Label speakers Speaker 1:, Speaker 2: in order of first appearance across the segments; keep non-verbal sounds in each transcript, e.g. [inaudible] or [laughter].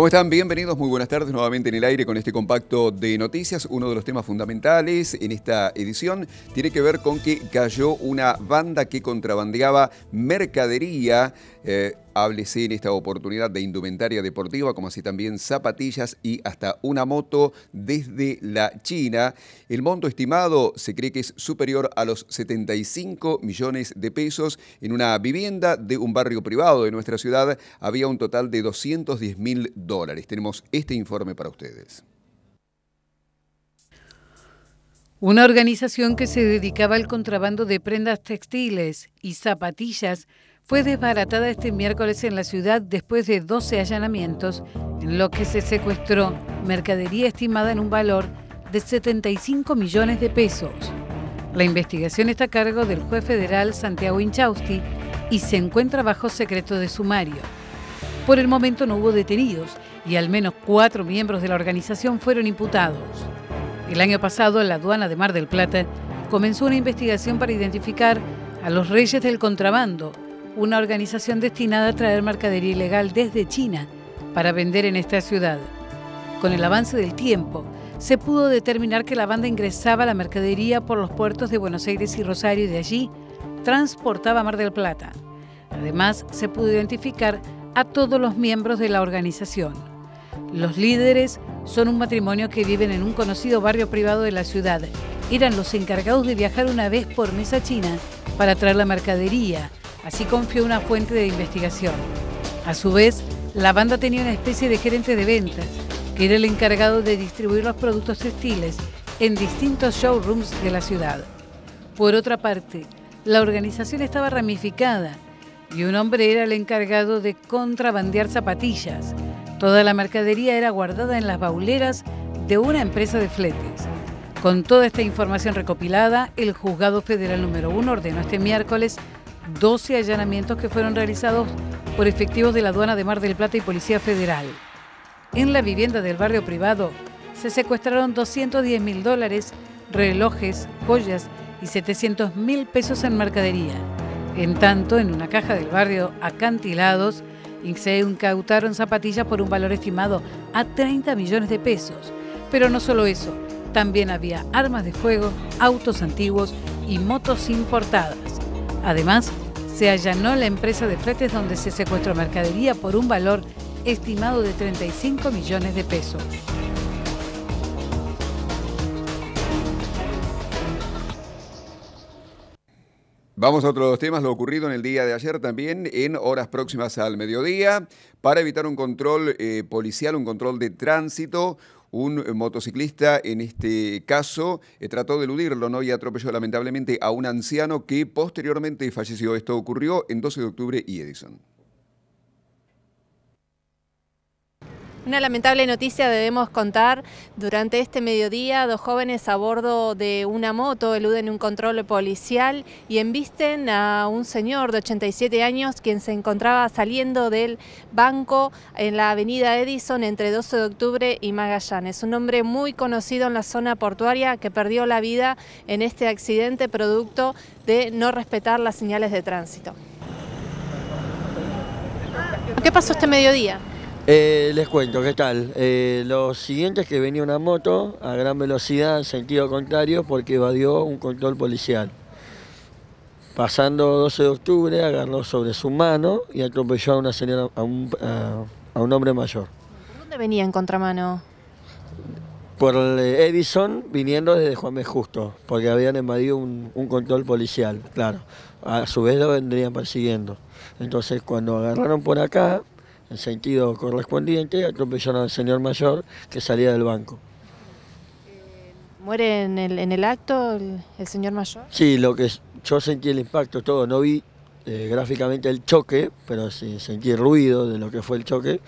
Speaker 1: ¿Cómo están? Bienvenidos, muy buenas tardes nuevamente en el aire con este compacto de noticias. Uno de los temas fundamentales en esta edición tiene que ver con que cayó una banda que contrabandeaba mercadería Háblese eh, en esta oportunidad de indumentaria deportiva, como así también zapatillas y hasta una moto desde la China. El monto estimado se cree que es superior a los 75 millones de pesos. En una vivienda de un barrio privado de nuestra ciudad había un total de 210 mil dólares. Tenemos este informe para ustedes.
Speaker 2: Una organización que se dedicaba al contrabando de prendas textiles y zapatillas fue desbaratada este miércoles en la ciudad después de 12 allanamientos, en lo que se secuestró mercadería estimada en un valor de 75 millones de pesos. La investigación está a cargo del juez federal Santiago Inchausti y se encuentra bajo secreto de sumario. Por el momento no hubo detenidos y al menos cuatro miembros de la organización fueron imputados. El año pasado, la aduana de Mar del Plata comenzó una investigación para identificar a los reyes del contrabando una organización destinada a traer mercadería ilegal desde China para vender en esta ciudad. Con el avance del tiempo, se pudo determinar que la banda ingresaba la mercadería por los puertos de Buenos Aires y Rosario y de allí transportaba Mar del Plata. Además, se pudo identificar a todos los miembros de la organización. Los líderes son un matrimonio que viven en un conocido barrio privado de la ciudad. Eran los encargados de viajar una vez por mesa china para traer la mercadería Así confió una fuente de investigación. A su vez, la banda tenía una especie de gerente de ventas, que era el encargado de distribuir los productos textiles en distintos showrooms de la ciudad. Por otra parte, la organización estaba ramificada y un hombre era el encargado de contrabandear zapatillas. Toda la mercadería era guardada en las bauleras de una empresa de fletes. Con toda esta información recopilada, el juzgado federal número 1 ordenó este miércoles 12 allanamientos que fueron realizados por efectivos de la aduana de Mar del Plata y Policía Federal. En la vivienda del barrio privado se secuestraron 210 mil dólares, relojes, joyas y 700 mil pesos en mercadería. En tanto, en una caja del barrio Acantilados se incautaron zapatillas por un valor estimado a 30 millones de pesos. Pero no solo eso, también había armas de fuego, autos antiguos y motos importadas. Además, se allanó la empresa de Fretes donde se secuestró mercadería por un valor estimado de 35 millones de pesos.
Speaker 1: Vamos a otros temas, lo ocurrido en el día de ayer también, en horas próximas al mediodía, para evitar un control eh, policial, un control de tránsito un eh, motociclista, en este caso, eh, trató de eludirlo ¿no? y atropelló lamentablemente a un anciano que posteriormente falleció. Esto ocurrió en 12 de octubre y Edison.
Speaker 3: Una lamentable noticia debemos contar. Durante este mediodía, dos jóvenes a bordo de una moto eluden un control policial y embisten a un señor de 87 años quien se encontraba saliendo del banco en la avenida Edison entre 12 de octubre y Magallanes. Un hombre muy conocido en la zona portuaria que perdió la vida en este accidente producto de no respetar las señales de tránsito. ¿Qué pasó este mediodía?
Speaker 4: Eh, les cuento, ¿qué tal? Eh, lo siguiente es que venía una moto a gran velocidad en sentido contrario porque evadió un control policial. Pasando 12 de octubre, agarró sobre su mano y atropelló a una señora, a un, a, un hombre mayor.
Speaker 3: ¿Por dónde venía en contramano?
Speaker 4: Por eh, Edison, viniendo desde Juan B. Justo, porque habían invadido un, un control policial, claro. A su vez lo vendrían persiguiendo. Entonces, cuando agarraron por acá, en sentido correspondiente, atropellaron al señor mayor que salía del banco.
Speaker 3: Eh, ¿Muere en el, en el acto el, señor mayor?
Speaker 4: Sí, lo que yo sentí el impacto, todo. No vi eh, gráficamente el choque, pero sí sentí ruido de lo que fue el choque.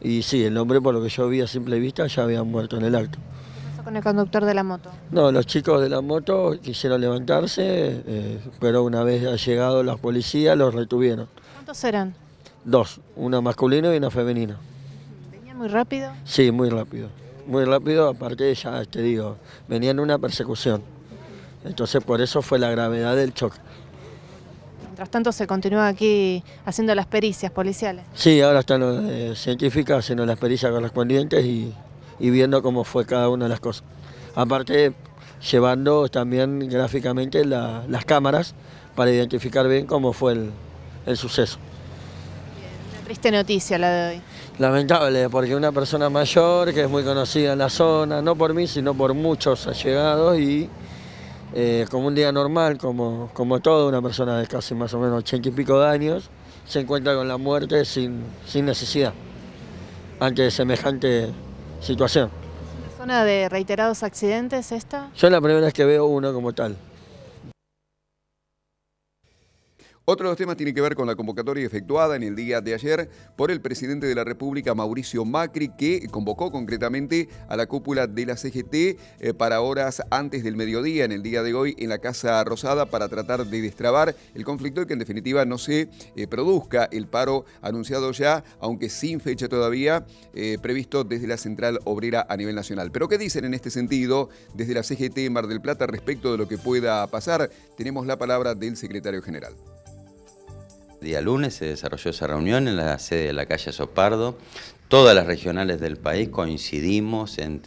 Speaker 4: Y sí, el hombre, por lo que yo vi a simple vista, ya había muerto en el acto. ¿Qué
Speaker 3: pasó con el conductor de la moto?
Speaker 4: No, los chicos de la moto quisieron levantarse, eh, pero una vez llegado los policías, los retuvieron. ¿Cuántos eran? Dos, una masculino y una femenina.
Speaker 3: ¿Venía muy rápido?
Speaker 4: Sí, muy rápido. Muy rápido, aparte ya te digo, venían una persecución. Entonces por eso fue la gravedad del choque.
Speaker 3: Mientras tanto se continúa aquí haciendo las pericias policiales.
Speaker 4: Sí, ahora están los eh, científicos haciendo las pericias correspondientes y, viendo cómo fue cada una de las cosas. Aparte, llevando también gráficamente las cámaras para identificar bien cómo fue el suceso.
Speaker 3: Triste noticia la de hoy.
Speaker 4: Lamentable, porque una persona mayor que es muy conocida en la zona, no por mí, sino por muchos allegados y eh, como un día normal, como, como todo, una persona de casi más o menos ochenta y pico de años, se encuentra con la muerte sin, sin necesidad ante semejante situación.
Speaker 3: ¿Es una zona de reiterados accidentes esta?
Speaker 4: Yo la primera vez que veo uno como tal.
Speaker 1: Otro de los temas tiene que ver con la convocatoria efectuada en el día de ayer por el presidente de la República, Mauricio Macri, que convocó concretamente a la cúpula de la CGT eh, para horas antes del mediodía, en el día de hoy, en la Casa Rosada, para tratar de destrabar el conflicto y que en definitiva no se eh, produzca el paro anunciado ya, aunque sin fecha todavía, eh, previsto desde la Central Obrera a nivel nacional. Pero ¿qué dicen en este sentido desde la CGT Mar del Plata respecto de lo que pueda pasar? Tenemos la palabra del secretario general
Speaker 5: día lunes se desarrolló esa reunión en la sede de la calle Sopardo. Todas las regionales del país coincidimos en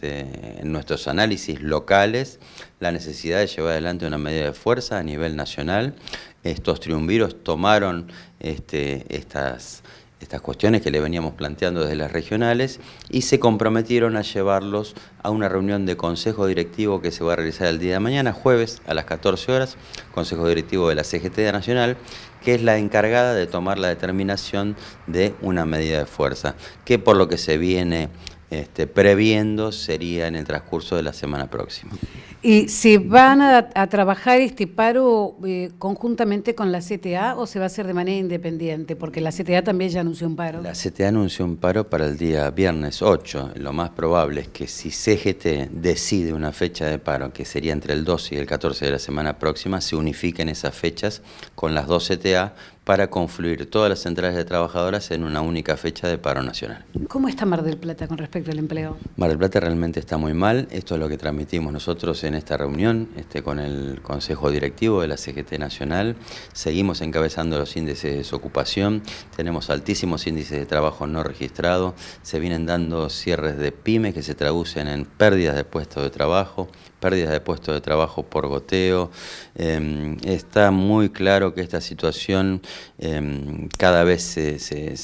Speaker 5: nuestros análisis locales la necesidad de llevar adelante una medida de fuerza a nivel nacional. Estos triunviros tomaron este, estas, estas cuestiones que le veníamos planteando desde las regionales y se comprometieron a llevarlos a una reunión de consejo directivo que se va a realizar el día de mañana, jueves a las 14 horas, consejo directivo de la CGT Nacional, que es la encargada de tomar la determinación de una medida de fuerza, que por lo que se viene este, previendo sería en el transcurso de la semana próxima.
Speaker 2: ¿Y se van a, trabajar este paro eh, conjuntamente con la CTA o se va a hacer de manera independiente? Porque la CTA también ya anunció un paro. La
Speaker 5: CTA anunció un paro para el día viernes 8. Lo más probable es que si CGT decide una fecha de paro, que sería entre el 12 y el 14 de la semana próxima, se unifiquen esas fechas con las dos CTA para confluir todas las centrales de trabajadoras en una única fecha de paro nacional.
Speaker 2: ¿Cómo está Mar del Plata con respecto al empleo?
Speaker 5: Mar del Plata realmente está muy mal, esto es lo que transmitimos nosotros en esta reunión este, con el Consejo Directivo de la CGT Nacional, seguimos encabezando los índices de desocupación, tenemos altísimos índices de trabajo no registrado, se vienen dando cierres de pymes que se traducen en pérdidas de puestos de trabajo, pérdidas de puestos de trabajo por goteo. Em, está muy claro que esta situación em, cada vez se, se,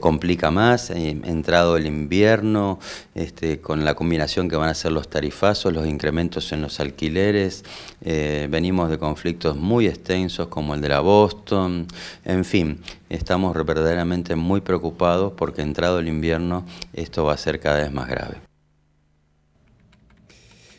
Speaker 5: complica más. Em, entrado el invierno este, con la combinación que van a ser los tarifazos, los incrementos en los alquileres. Eh, venimos de conflictos muy extensos como el de la Boston. En fin, estamos verdaderamente muy preocupados porque entrado el invierno esto va a ser cada vez
Speaker 1: más grave.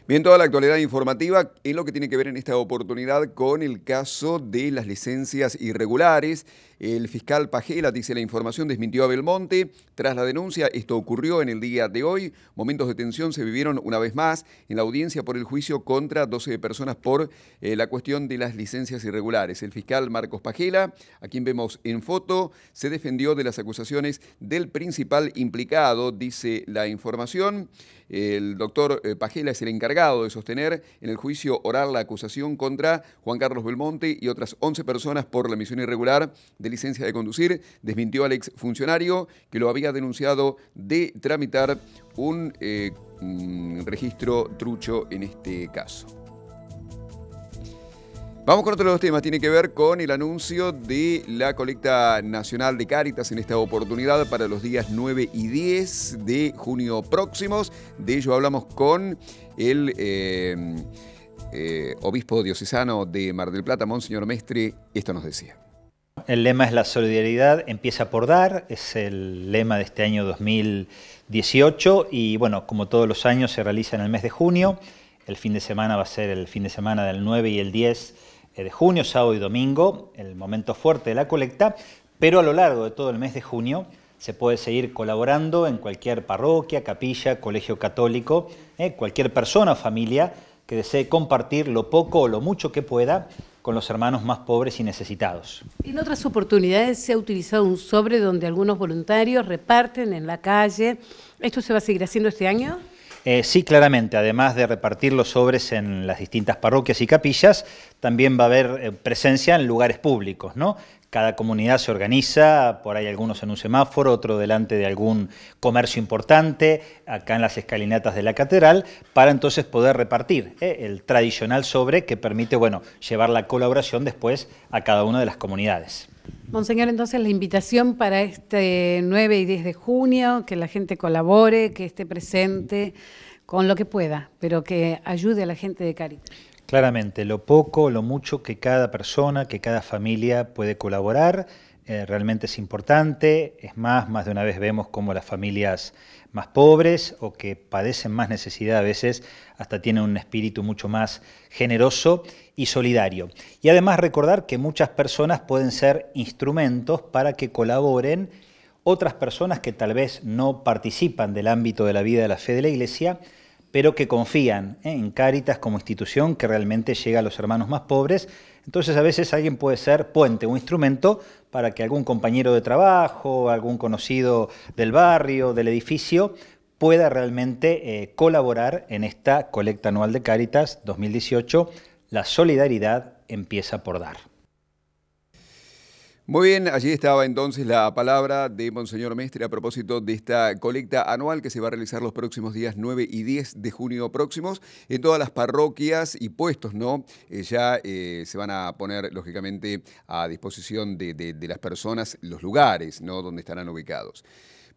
Speaker 1: Bien, toda la actualidad informativa en lo que tiene que ver en esta oportunidad con el caso de las licencias irregulares. El fiscal Pajela dice la información desmintió a Belmonte. Tras la denuncia, esto ocurrió en el día de hoy. Momentos de tensión se vivieron una vez más en la audiencia por el juicio contra 12 personas por eh, la cuestión de las licencias irregulares. El fiscal Marcos Pajela, a quien vemos en foto, se defendió de las acusaciones del principal implicado, dice la información. El doctor eh, Pajela es el encargado de sostener en el juicio oral la acusación contra Juan Carlos Belmonte y otras 11 personas por la emisión irregular de licencia de conducir. Desmintió al ex funcionario que lo había denunciado de tramitar un eh, mm, registro trucho en este caso. Vamos con otro de los temas, tiene que ver con el anuncio de la colecta nacional de Cáritas en esta oportunidad para los días 9 y 10 de junio próximos. De ello hablamos con el eh, eh, obispo diocesano de Mar del Plata, Monseñor Mestre. Esto nos decía. El lema es la
Speaker 6: solidaridad empieza por dar, es el lema de este año 2018 y bueno, como todos los años se realiza en el mes de junio. El fin de semana va a ser el fin de semana del 9 y el 10 eh, de junio, sábado y domingo, el momento fuerte de la colecta, pero a lo largo de todo el mes de junio se puede seguir colaborando en cualquier parroquia, capilla, colegio católico, eh, cualquier persona o familia que desee compartir lo poco o lo mucho que pueda con los hermanos más pobres y necesitados.
Speaker 2: En otras oportunidades se ha utilizado un sobre donde algunos voluntarios reparten en la calle. ¿Esto se va a seguir haciendo este año?
Speaker 6: Eh, sí, claramente, además de repartir los sobres en las distintas parroquias y capillas, también va a haber eh, presencia en lugares públicos, ¿no? Cada comunidad se organiza, por ahí algunos en un semáforo, otro delante de algún comercio importante, acá en las escalinatas de la catedral, para entonces poder repartir ¿eh? el tradicional sobre que permite bueno, llevar la colaboración después a cada una de las comunidades.
Speaker 2: Monseñor, entonces la invitación para este 9 y 10 de junio, que la gente colabore, que esté presente con lo que pueda, pero que ayude a la gente de Caritas.
Speaker 6: Claramente, lo poco, lo mucho que cada persona, que cada familia puede colaborar, eh, realmente es importante. Es más, más de una vez vemos cómo las familias más pobres o que padecen más necesidad a veces hasta tienen un espíritu mucho más generoso y solidario. Y además recordar que muchas personas pueden ser instrumentos para que colaboren otras personas que tal vez no participan del ámbito de la vida de la fe de la Iglesia, pero que confían ¿eh? en Cáritas como institución que realmente llega a los hermanos más pobres. Entonces a veces alguien puede ser puente, un instrumento para que algún compañero de trabajo, algún conocido del barrio, del edificio, pueda realmente eh, colaborar en esta colecta anual de Cáritas 2018. La solidaridad empieza por dar.
Speaker 1: Muy bien, allí estaba entonces la palabra de Monseñor Mestre a propósito de esta colecta anual que se va a realizar los próximos días 9 y 10 de junio próximos en todas las parroquias y puestos, ¿no? Eh, ya eh, se van a poner, lógicamente, a disposición de, las personas los lugares, ¿no? Donde estarán ubicados.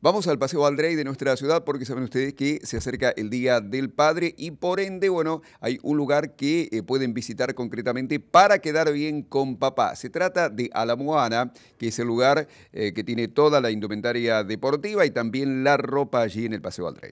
Speaker 1: Vamos al Paseo Valdrey de nuestra ciudad porque saben ustedes que se acerca el Día del Padre y por ende, bueno, hay un lugar que eh, pueden visitar concretamente para quedar bien con papá. Se trata de Alamoana, que es el lugar eh, que tiene toda la indumentaria deportiva y también la ropa allí en el Paseo Valdrey.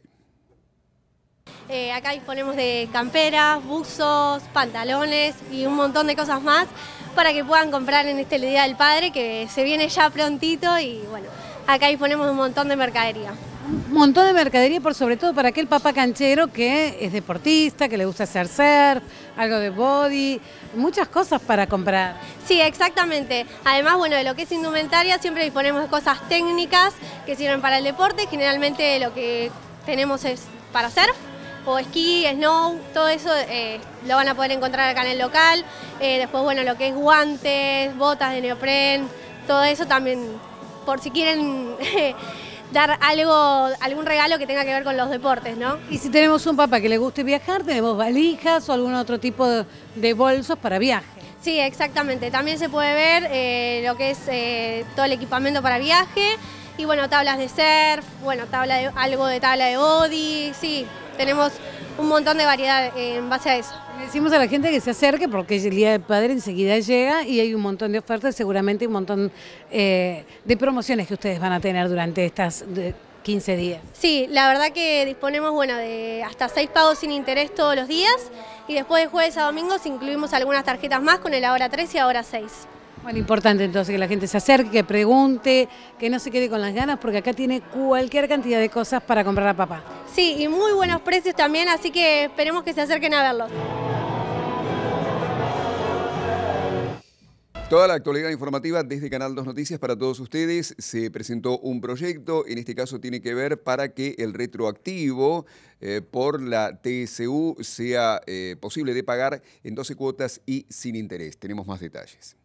Speaker 7: Eh, acá disponemos de camperas, buzos, pantalones y un montón de cosas más para que puedan comprar en este Día del Padre que se viene ya prontito y bueno acá disponemos un montón de mercadería.
Speaker 2: Un montón de mercadería, por sobre todo para aquel papá canchero que es deportista, que le gusta hacer surf, algo de body, muchas cosas para comprar. Sí, exactamente. Además, bueno, de lo que es indumentaria
Speaker 3: siempre
Speaker 7: disponemos de cosas técnicas que sirven para el deporte. Generalmente lo que tenemos es para surf, o esquí, snow, todo eso eh, lo van a poder encontrar acá en el local. Eh, después, bueno, lo que es guantes, botas de neopren, todo eso también por si quieren [laughs] dar algo, algún regalo que tenga que ver con los
Speaker 2: deportes, ¿no? Y si tenemos un papá que le guste viajar, tenemos valijas o algún otro tipo de, bolsos para viaje.
Speaker 7: Sí, exactamente. También se puede ver eh, lo que es eh, todo el equipamiento para viaje y bueno, tablas de surf, bueno, tabla de, algo de tabla de body, sí, tenemos un montón de variedad eh, en base a eso. Le
Speaker 2: decimos a la gente que se acerque porque el Día del Padre enseguida llega y hay un montón de ofertas, seguramente un montón eh, de promociones que ustedes van a tener durante estas... 15 días. Sí, la verdad que
Speaker 7: disponemos bueno, de hasta 6 pagos sin interés todos los días y después de jueves a domingos incluimos algunas tarjetas más con el ahora 3 y ahora 6.
Speaker 2: Bueno, importante entonces que la gente se acerque, que pregunte, que no se quede con las ganas, porque acá tiene cualquier cantidad de cosas para comprar a papá. Sí, y muy buenos precios también, así que esperemos que se acerquen a verlos.
Speaker 1: Toda la actualidad informativa desde Canal 2 Noticias para todos ustedes. Se presentó un proyecto, en este caso tiene que ver para que el retroactivo eh, por la TSU sea eh, posible de pagar en 12 cuotas y sin interés. Tenemos más detalles.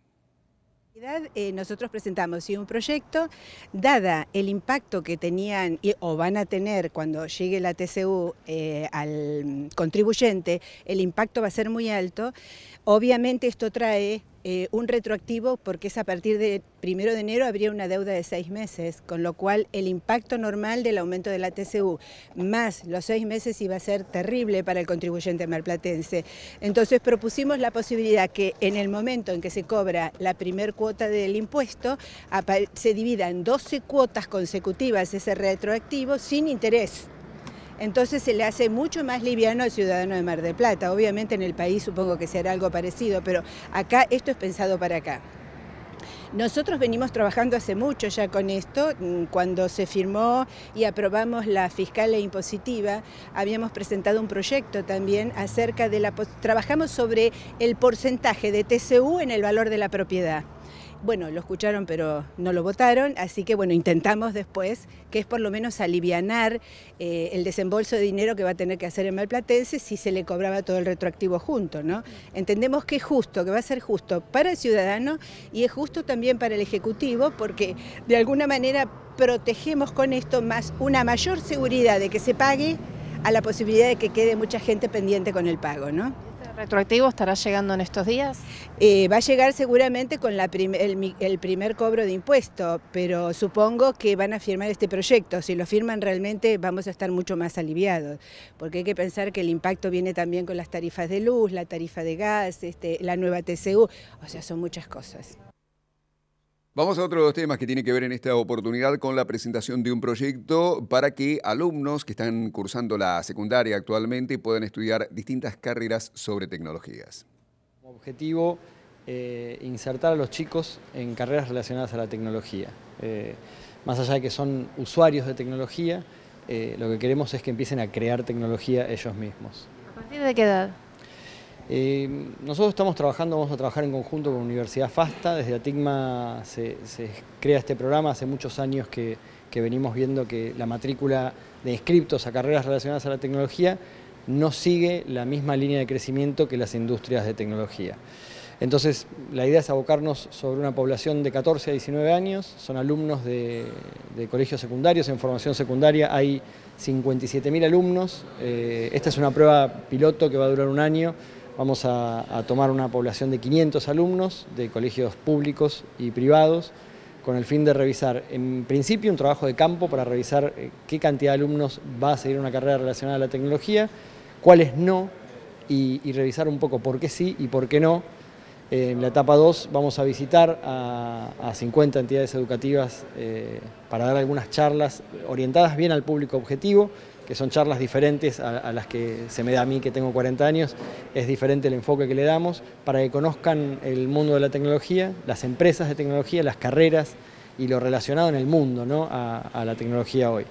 Speaker 8: Eh, nosotros presentamos un proyecto, dada el impacto que tenían o van a tener cuando llegue la TCU eh, al contribuyente, el impacto va a ser muy alto. Obviamente esto trae eh, un retroactivo porque es a partir del 1 de enero habría una deuda de seis meses, con lo cual el impacto normal del aumento de la TCU más los seis meses iba a ser terrible para el contribuyente marplatense. Entonces propusimos la posibilidad que en el momento en que se cobra la primer cuota del impuesto se divida en 12 cuotas consecutivas ese retroactivo sin interés. Entonces se le hace mucho más liviano al ciudadano de Mar del Plata. Obviamente en el país supongo que se hará algo parecido, pero acá esto es pensado para acá. Nosotros venimos trabajando hace mucho ya con esto. Mm, cuando se firmó y aprobamos la fiscal e impositiva, habíamos presentado un proyecto también acerca de la... Trabajamos sobre el porcentaje de TCU en el valor de la propiedad bueno, lo escucharon pero no lo votaron, así que bueno, intentamos después, que es por lo menos alivianar eh, el desembolso de dinero que va a tener que hacer el malplatense si se le cobraba todo el retroactivo junto, ¿no? Entendemos que es justo, que va a ser justo para el ciudadano y es justo también para el Ejecutivo porque de alguna manera protegemos con esto más una mayor seguridad de que se pague a la posibilidad de que quede mucha gente pendiente con el pago, retroactivo estará llegando en estos días? Eh, va a llegar seguramente con la el, primer cobro de impuesto, pero supongo que van a firmar este proyecto. Si lo firman realmente vamos a estar mucho más aliviados, porque hay que pensar que el impacto viene también con las tarifas de luz, la tarifa de gas, este, la nueva TCU, o sea, son muchas cosas.
Speaker 1: Vamos a otro de los temas que tiene que ver en esta oportunidad con la presentación de un proyecto para que alumnos que están cursando la secundaria actualmente puedan estudiar distintas carreras sobre tecnologías.
Speaker 9: Como objetivo, eh, insertar a los chicos en carreras relacionadas a la tecnología. Eh, más allá de que son usuarios de tecnología, eh, lo que queremos es que empiecen a crear tecnología ellos mismos.
Speaker 3: ¿A partir de qué edad?
Speaker 9: Eh, nosotros estamos trabajando, vamos a trabajar en conjunto con Universidad FASTA, desde Atigma se, crea este programa, hace muchos años que, venimos viendo que la matrícula de inscriptos a carreras relacionadas a la tecnología no sigue la misma línea de crecimiento que las industrias de tecnología. Entonces, la idea es abocarnos sobre una población de 14 a 19 años, son alumnos de, colegios secundarios, en formación secundaria hay 57.000 alumnos, eh, esta es una prueba piloto que va a durar un año, Vamos a, tomar una población de 500 alumnos de colegios públicos y privados con el fin de revisar, en principio, un trabajo de campo para revisar eh, qué cantidad de alumnos va a seguir una carrera relacionada a la tecnología, cuáles no, y, revisar un poco por qué sí y por qué no. en la etapa 2 vamos a visitar a, 50 entidades educativas eh, para dar algunas charlas orientadas bien al público objetivo, que son charlas diferentes a, las que se me da a mí que tengo 40 años, es diferente el enfoque que le damos para que conozcan el mundo de la tecnología, las empresas de tecnología, las carreras y lo relacionado en el mundo a, la tecnología hoy.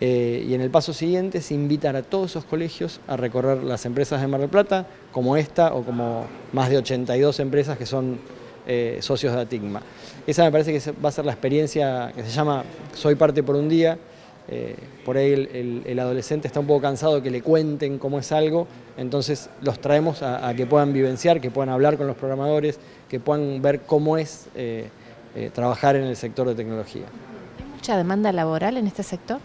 Speaker 9: Eh, y en el paso siguiente se invitan a todos esos colegios a recorrer las empresas de Mar del Plata, como esta o como más de 82 empresas que son eh, socios de Atigma. Esa me parece que va a ser la experiencia que se llama Soy parte por un día, eh, por ahí el, adolescente está un poco cansado que le cuenten cómo es algo, entonces los traemos a, que puedan vivenciar, que puedan hablar con los programadores, que puedan ver cómo es eh, eh, trabajar en el sector de tecnología.
Speaker 3: ¿Hay mucha demanda laboral en este sector?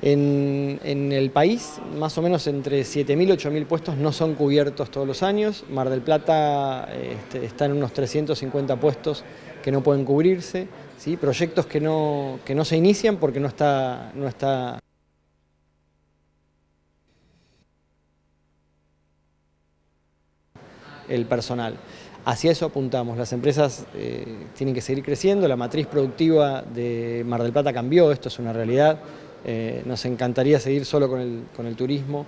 Speaker 9: En, el país, más o menos entre 7.000 y 8.000 puestos no son cubiertos todos los años. Mar del Plata eh, este, está en unos 350 puestos que no pueden cubrirse, proyectos que no, se inician porque no está... el personal. Hacia eso apuntamos. Las empresas eh, tienen que seguir creciendo, la matriz productiva de Mar del Plata cambió, esto es una realidad. Eh, nos encantaría seguir solo con el, turismo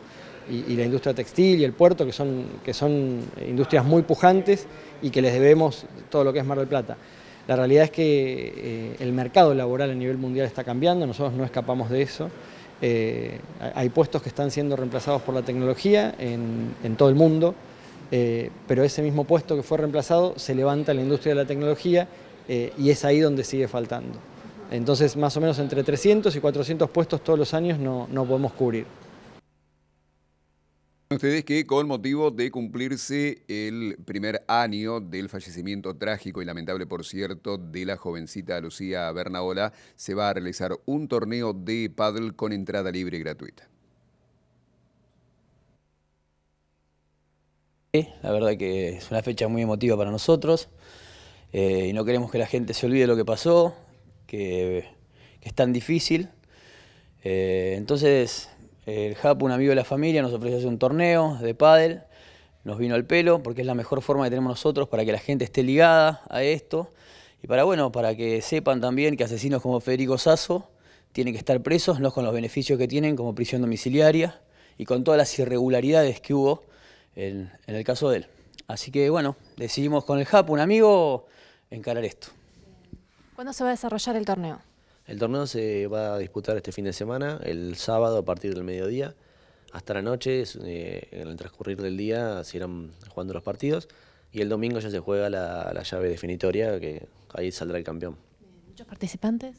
Speaker 9: y, la industria textil y el puerto, que son, industrias muy pujantes y que les debemos todo lo que es Mar del Plata. La realidad es que eh, el mercado laboral a nivel mundial está cambiando, nosotros no escapamos de eso. Eh, hay puestos que están siendo reemplazados por la tecnología en, en todo el mundo, pero ese mismo puesto que fue reemplazado se levanta la industria de la tecnología y es ahí donde sigue faltando. Entonces, más o menos entre 300 y 400 puestos todos los años no, podemos cubrir.
Speaker 1: Ustedes que con motivo de cumplirse el primer año del fallecimiento trágico y lamentable, por cierto, de la jovencita Lucía Bernaola, se va a realizar un torneo de paddle con entrada libre y gratuita. La verdad que
Speaker 10: es una fecha muy emotiva para nosotros eh, y no queremos que la gente se olvide lo que pasó, que, es tan difícil. Eh, entonces, el JAP, un amigo de la familia, nos ofreció hacer un torneo de pádel, nos vino al pelo, porque es la mejor forma que tenemos nosotros para que la gente esté ligada a esto y para, bueno, para que sepan también que asesinos como Federico Sasso tienen que estar presos, no con los beneficios que tienen como prisión domiciliaria y con todas las irregularidades que hubo en, en el caso de él. Así que bueno, decidimos con el JAP, un amigo, encarar esto.
Speaker 3: ¿Cuándo se va a desarrollar el torneo?
Speaker 10: El torneo se va a disputar este fin de semana, el sábado a partir del mediodía. Hasta la noche, eh, en el transcurrir del día, se irán jugando los partidos. Y el domingo ya se juega la, llave definitoria, que ahí saldrá el campeón.
Speaker 3: ¿Muchos participantes?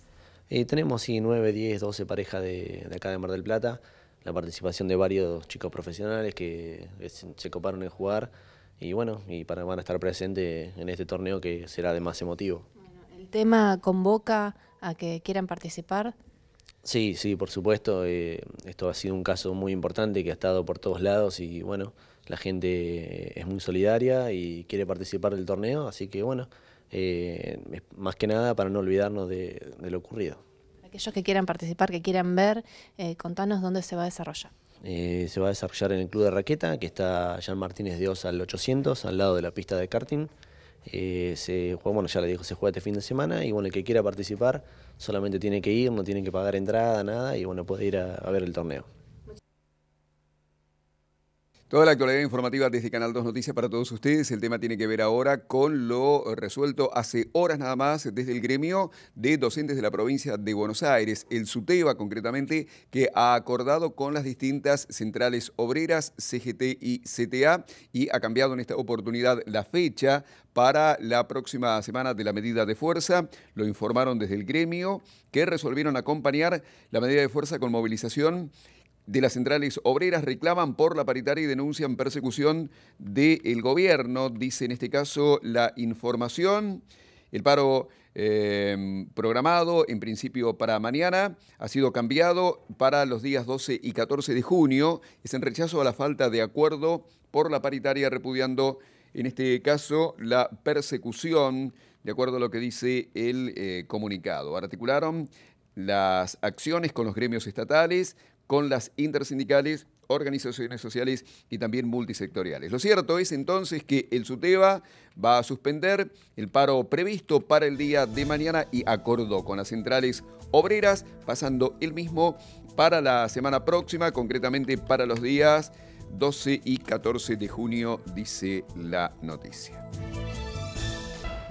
Speaker 10: Eh, tenemos sí, 9, 10, 12 parejas de, acá de Mar del Plata. La participación de varios chicos profesionales que se coparon en jugar. Y bueno, y para, van a estar presentes en este torneo que será de más emotivo
Speaker 3: tema convoca a que quieran participar?
Speaker 10: Sí, sí, por supuesto. Eh, esto ha sido un caso muy importante que ha estado por todos lados y bueno, la gente eh, es muy solidaria y quiere participar del torneo, así que bueno, eh, más que nada para no olvidarnos de, lo ocurrido.
Speaker 3: Aquellos que quieran participar, que quieran ver, contanos dónde se va a desarrollar.
Speaker 10: se va a desarrollar en el Club de Raqueta, que está en Martínez de Osa al 800, al lado de la pista de karting. Eh, se juega, bueno, ya le dijo, se juega este fin de semana y bueno, el que quiera participar solamente tiene que ir, no tiene que pagar entrada, nada, y bueno, puede ir a ver el torneo.
Speaker 1: Toda la actualidad informativa desde Canal 2 Noticias para todos ustedes. El tema tiene que ver ahora con lo resuelto hace horas nada más desde el gremio de docentes de la provincia de Buenos Aires, el SUTEBA concretamente, que ha acordado con las distintas centrales obreras CGT y CTA y ha cambiado en esta oportunidad la fecha para la próxima semana de la medida de fuerza. Lo informaron desde el gremio que resolvieron acompañar la medida de fuerza con movilización de las centrales obreras reclaman por la paritaria y denuncian persecución del gobierno, dice en este caso la información. El paro eh, programado en principio para mañana ha sido cambiado para los días 12 y 14 de junio. Es en rechazo a la falta de acuerdo por la paritaria repudiando en este caso la persecución, de acuerdo a lo que dice el eh, comunicado. Articularon las acciones con los gremios estatales, con las intersindicales, organizaciones sociales y también multisectoriales. Lo cierto es entonces que el SUTEBA va a suspender el paro previsto para el día de mañana y acordó con las centrales obreras, pasando el mismo para la semana próxima, concretamente para los días 12 y 14 de junio, dice la noticia.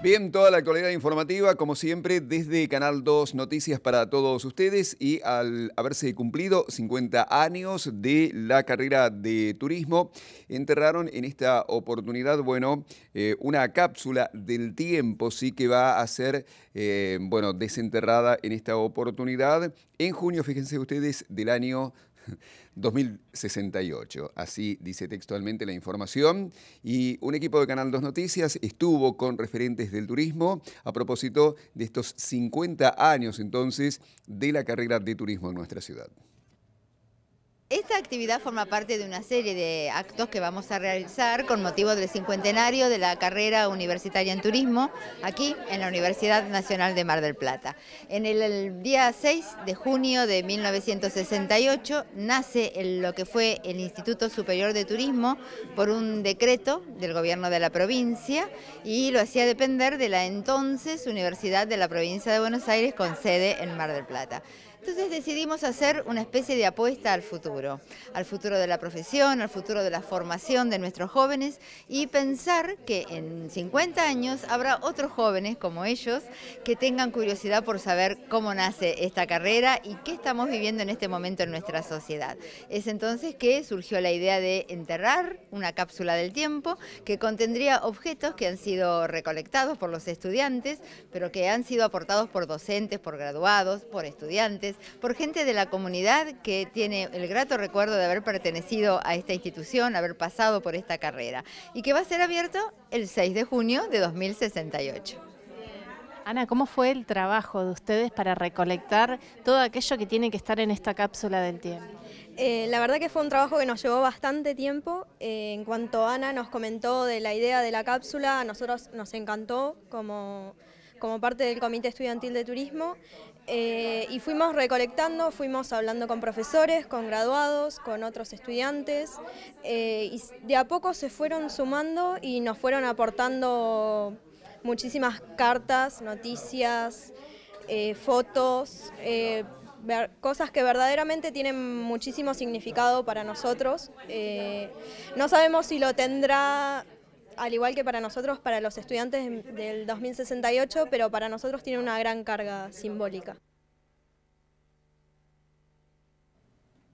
Speaker 1: Bien, toda la actualidad informativa, como siempre, desde Canal 2 Noticias para todos ustedes y al haberse cumplido 50 años de la carrera de turismo, enterraron en esta oportunidad, bueno, eh, una cápsula del tiempo, sí que va a ser, eh, bueno, desenterrada en esta oportunidad en junio, fíjense ustedes, del año 2068. [laughs] Así dice textualmente la información. Y un equipo de Canal 2 Noticias estuvo con referentes del turismo a propósito de estos 50 años entonces de la carrera de turismo en nuestra ciudad.
Speaker 11: Esta actividad forma parte de una serie de actos que vamos a realizar con motivo del cincuentenario de la carrera universitaria en turismo aquí en la Universidad Nacional de Mar del Plata. En el, día 6 de junio de 1968 nace lo que fue el Instituto Superior de Turismo por un decreto del gobierno de la provincia y lo hacía depender de la entonces Universidad de la Provincia de Buenos Aires con sede en Mar del Plata. Entonces decidimos hacer una especie de apuesta al futuro, al futuro de la profesión, al futuro de la formación de nuestros jóvenes y pensar que en 50 años habrá otros jóvenes como ellos que tengan curiosidad por saber cómo nace esta carrera y qué estamos viviendo en este momento en nuestra sociedad. Es entonces que surgió la idea de enterrar una cápsula del tiempo que contendría objetos que han sido recolectados por los estudiantes, pero que han sido aportados por docentes, por graduados, por estudiantes, por gente de la comunidad que tiene el grato recuerdo de haber pertenecido a esta institución, haber pasado por esta carrera y que va a ser abierto el 6 de junio de 2068. Ana, ¿cómo fue el trabajo de
Speaker 3: ustedes para recolectar todo aquello que tiene que estar en esta cápsula del tiempo? Eh, la
Speaker 7: verdad que fue un trabajo que nos llevó bastante tiempo. Eh, en cuanto Ana nos comentó de la idea de la cápsula, a nosotros nos encantó como como parte del Comité Estudiantil de Turismo eh, y fuimos recolectando, fuimos hablando con profesores, con graduados, con otros estudiantes eh, y de a poco se fueron sumando y nos fueron aportando muchísimas cartas, noticias, eh, fotos, cosas que verdaderamente tienen muchísimo significado para nosotros. no sabemos si lo tendrá al igual que para nosotros, para los estudiantes del 2068, pero para nosotros tiene una gran carga simbólica.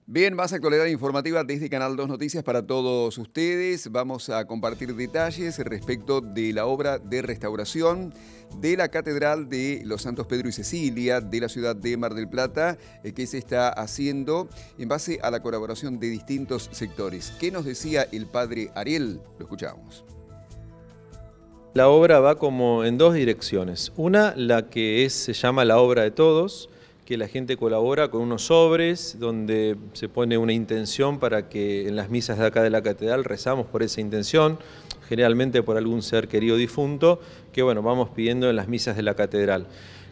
Speaker 1: Bien, más actualidad informativa desde Canal Dos Noticias para todos ustedes. Vamos a compartir detalles respecto de la obra de restauración de la Catedral de los Santos Pedro y Cecilia de la ciudad de Mar del Plata, eh, que se está haciendo en base a la colaboración de distintos sectores. ¿Qué nos decía el padre Ariel? Lo escuchamos.
Speaker 12: La obra va como en dos direcciones. Una, la que es, se llama la obra de todos, que la gente colabora con unos sobres donde se pone una intención para que en las misas de acá de la catedral rezamos por esa intención, generalmente por algún ser querido difunto, que bueno, vamos pidiendo en las misas de la catedral.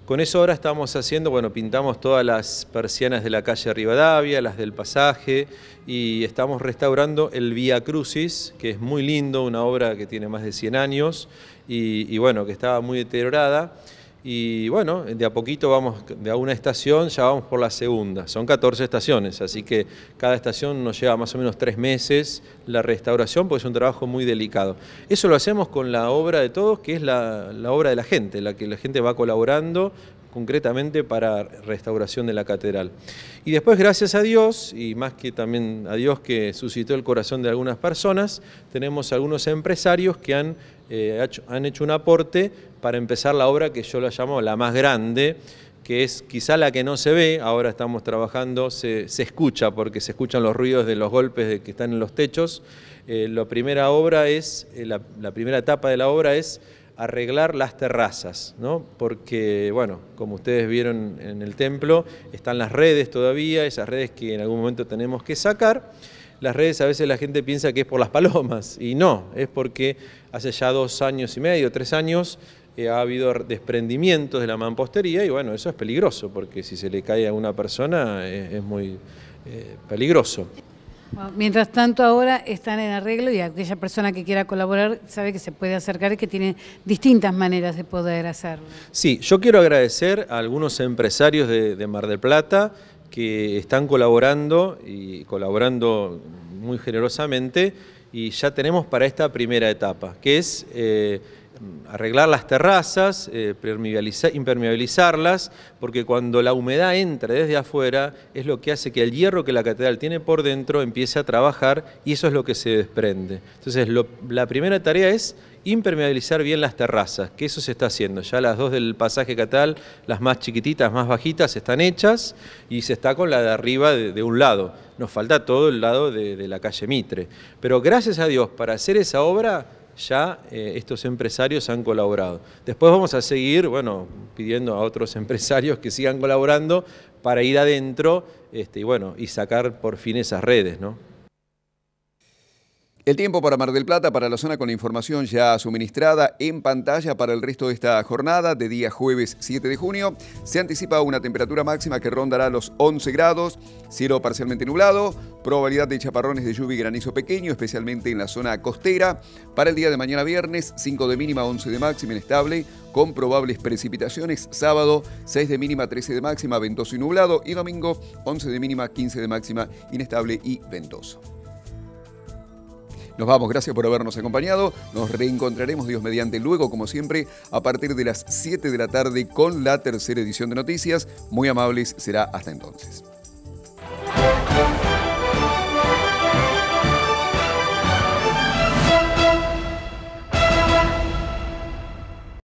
Speaker 12: Con eso ahora estamos haciendo, bueno, pintamos todas las persianas de la calle Rivadavia, las del pasaje, y estamos restaurando el Vía Crucis, que es muy lindo, una obra que tiene más de 100 años, y, y bueno, que estaba muy deteriorada. Y bueno, de a poquito vamos, de una estación ya vamos por la segunda. Son 14 estaciones, así que cada estación nos lleva más o menos tres meses la restauración, porque es un trabajo muy delicado. Eso lo hacemos con la obra de todos, que es la, la obra de la gente, la que la gente va colaborando, concretamente para restauración de la catedral. Y después, gracias a Dios, y más que también a Dios que suscitó el corazón de algunas personas, tenemos algunos empresarios que han, eh, hecho, han hecho un aporte para empezar la obra que yo la llamo la más grande, que es quizá la que no se ve, ahora estamos trabajando, se, escucha porque se escuchan los ruidos de los golpes de que están en los techos. Eh, la primera obra es, eh, la, primera etapa de la obra es arreglar las terrazas, ¿no? porque, bueno, como ustedes vieron en el templo, están las redes todavía, esas redes que en algún momento tenemos que sacar. Las redes a veces la gente piensa que es por las palomas, y no, es porque hace ya dos años y medio, tres años, eh, ha habido desprendimientos de la mampostería, y bueno, eso es peligroso, porque si se le cae a una persona eh, es, muy eh, peligroso
Speaker 2: mientras tanto, ahora están en arreglo y aquella persona que quiera colaborar sabe que se puede acercar y que tiene distintas maneras de poder hacerlo.
Speaker 12: Sí, yo quiero agradecer a algunos empresarios de, Mar del Plata que están colaborando y colaborando muy generosamente y ya tenemos para esta primera etapa, que es... Eh, Mm, arreglar las terrazas, eh, impermeabilizarlas, porque cuando la humedad entra desde afuera es lo que hace que el hierro que la catedral tiene por dentro empiece a trabajar y eso es lo que se desprende. Entonces la primera tarea es impermeabilizar bien las terrazas, que eso se está haciendo. Ya las dos del pasaje catal, las más chiquititas, más bajitas, están hechas y se está con la de arriba de, un lado. Nos falta todo el lado de, de la calle Mitre. Pero gracias a Dios, para hacer esa obra ya eh, estos empresarios han colaborado. Después vamos a seguir, pidiendo a otros [laughs] empresarios que sigan colaborando para ir adentro este, y sacar por fin esas redes,
Speaker 1: el tiempo para Mar del Plata, para la zona con la información ya suministrada en pantalla para el resto de esta jornada de día jueves 7 de junio. Se anticipa una temperatura máxima que rondará los 11 grados, cielo parcialmente nublado, probabilidad de chaparrones de lluvia y granizo pequeño, especialmente en la zona costera. Para el día de mañana viernes, 5 de mínima, 11 de máxima inestable, con probables precipitaciones. Sábado, 6 de mínima, 13 de máxima, ventoso y nublado. Y domingo, 11 de mínima, 15 de máxima, inestable y ventoso. Nos vamos, gracias por habernos acompañado. Nos reencontraremos, Dios mediante, luego, como siempre, a partir de las 7 de la tarde con la tercera edición de Noticias. Muy amables, será hasta entonces.